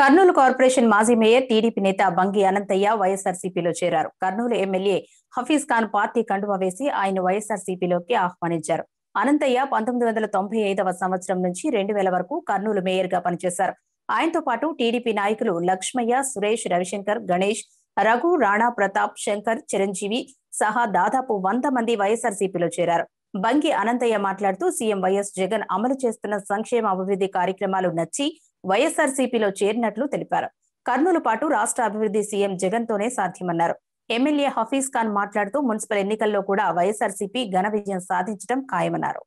Kurnool corporation మాజీ mayor TDP నేత బంగి అనంతయ్య వైఎస్ఆర్సీపీలో చేరారు కర్నూలు ఎమ్మెల్యే హఫీజ్ ఖాన్ పార్టీ కండువా వేసి ఆయన వైఎస్ఆర్సీపీలోకి ఆహ్వానించారు అనంతయ్య పంతొమ్మిది వందల తొంభై ఐదవ సంవత్సరం నుంచి రెండు వేల వరకు కర్నూలు మేయర్ గా పనిచేశారు ఆయనతో పాటు టీడీపీ నాయకులు లక్ష్మయ్య సురేష్ రవిశంకర్ గణేష్ రఘు రాణా ప్రతాప్ శంకర్ చిరంజీవి సహా దాదాపు వంద మంది వైఎస్ఆర్సీపీలో చేరారు బంగి అనంతయ్య మాట్లాడుతూ సీఎం వైఎస్ జగన్ అమలు చేస్తున్న సంక్షేమ అభివృద్ధి కార్యక్రమాలు నచ్చి వైఎస్ఆర్సీపీలో చేరినట్లు తెలిపారు కర్నూలు పాటు రాష్ట్ర అభివృద్ధి సీఎం జగన్ తోనే సాధ్యమన్నారు ఎమ్మెల్యే హఫీజ్ ఖాన్ మాట్లాడుతూ మున్సిపల్ ఎన్నికల్లో కూడా వైఎస్ఆర్సీపీ ఘన విజయం సాధించడం ఖాయమన్నారు